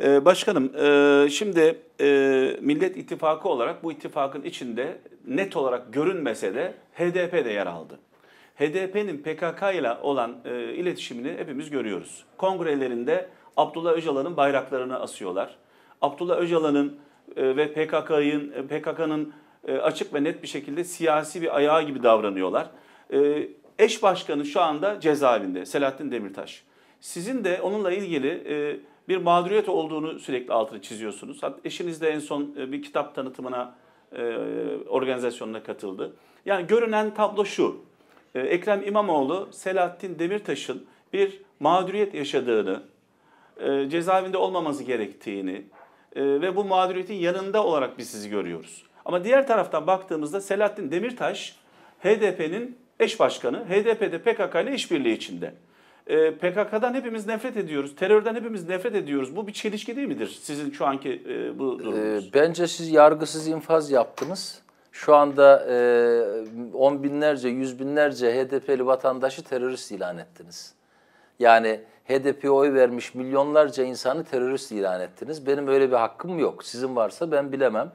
Ee, başkanım, e, şimdi e, Millet İttifakı olarak bu ittifakın içinde net olarak görünmese de HDP de yer aldı. HDP'nin PKK ile olan e, iletişimini hepimiz görüyoruz. Kongrelerinde Abdullah Öcalan'ın bayraklarını asıyorlar. Abdullah Öcalan'ın ve PKK'nın PKK'nın açık ve net bir şekilde siyasi bir ayağı gibi davranıyorlar. eş başkanı şu anda cezaevinde Selahattin Demirtaş. Sizin de onunla ilgili bir mağduriyet olduğunu sürekli altını çiziyorsunuz. Hatta eşiniz de en son e, bir kitap tanıtımına, e, organizasyonuna katıldı. Yani görünen tablo şu. E, Ekrem İmamoğlu, Selahattin Demirtaş'ın bir mağduriyet yaşadığını, cezaevinde olmaması gerektiğini ve bu mağduriyetin yanında olarak biz sizi görüyoruz. Ama diğer taraftan baktığımızda Selahattin Demirtaş HDP'nin eş başkanı, HDP'de PKK ile işbirliği içinde e, ee, PKK'dan hepimiz nefret ediyoruz. Terörden hepimiz nefret ediyoruz. Bu bir çelişki değil midir sizin şu anki e, bu ee, durumunuz? E, bence siz yargısız infaz yaptınız. Şu anda e, on binlerce, yüz binlerce HDP'li vatandaşı terörist ilan ettiniz. Yani HDP'ye oy vermiş milyonlarca insanı terörist ilan ettiniz. Benim öyle bir hakkım yok. Sizin varsa ben bilemem.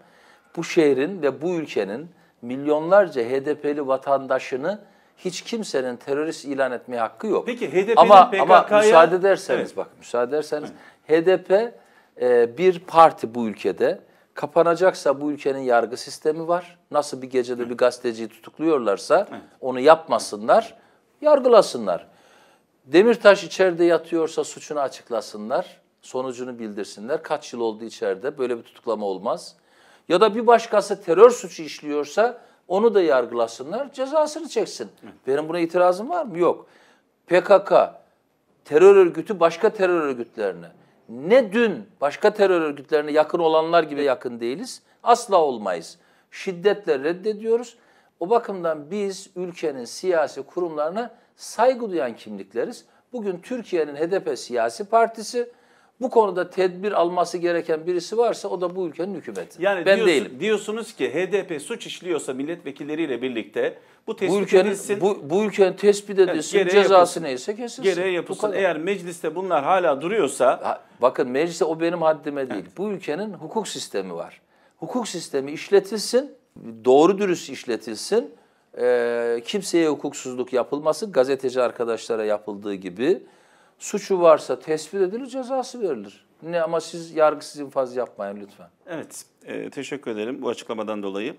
Bu şehrin ve bu ülkenin milyonlarca HDP'li vatandaşını hiç kimsenin terörist ilan etme hakkı yok. Peki HDP'nin ama, PKK'ya... Ama müsaade ederseniz evet. bak, müsaade ederseniz evet. HDP e, bir parti bu ülkede. Kapanacaksa bu ülkenin yargı sistemi var. Nasıl bir gecede evet. bir gazeteciyi tutukluyorlarsa evet. onu yapmasınlar, yargılasınlar. Demirtaş içeride yatıyorsa suçunu açıklasınlar, sonucunu bildirsinler. Kaç yıl oldu içeride böyle bir tutuklama olmaz. Ya da bir başkası terör suçu işliyorsa onu da yargılasınlar, cezasını çeksin. Benim buna itirazım var mı? Yok. PKK, terör örgütü başka terör örgütlerine, ne dün başka terör örgütlerine yakın olanlar gibi yakın değiliz, asla olmayız. Şiddetle reddediyoruz. O bakımdan biz ülkenin siyasi kurumlarına saygı duyan kimlikleriz. Bugün Türkiye'nin HDP siyasi partisi, bu konuda tedbir alması gereken birisi varsa o da bu ülkenin hükümeti. Yani ben diyorsun, değilim. Diyorsunuz ki HDP suç işliyorsa milletvekilleriyle birlikte bu tespit bu ülkenin, edilsin. Bu, bu ülkenin tespit edilsin, yani cezası yapılsın. neyse kesilsin. Gereği yapılsın. Eğer mecliste bunlar hala duruyorsa... Ha, bakın mecliste o benim haddime değil. Evet. Bu ülkenin hukuk sistemi var. Hukuk sistemi işletilsin, doğru dürüst işletilsin. E, kimseye hukuksuzluk yapılmasın, gazeteci arkadaşlara yapıldığı gibi Suçu varsa tespit edilir, cezası verilir. Ne ama siz yargı sizin faz yapmayın lütfen. Evet, e, teşekkür ederim bu açıklamadan dolayı.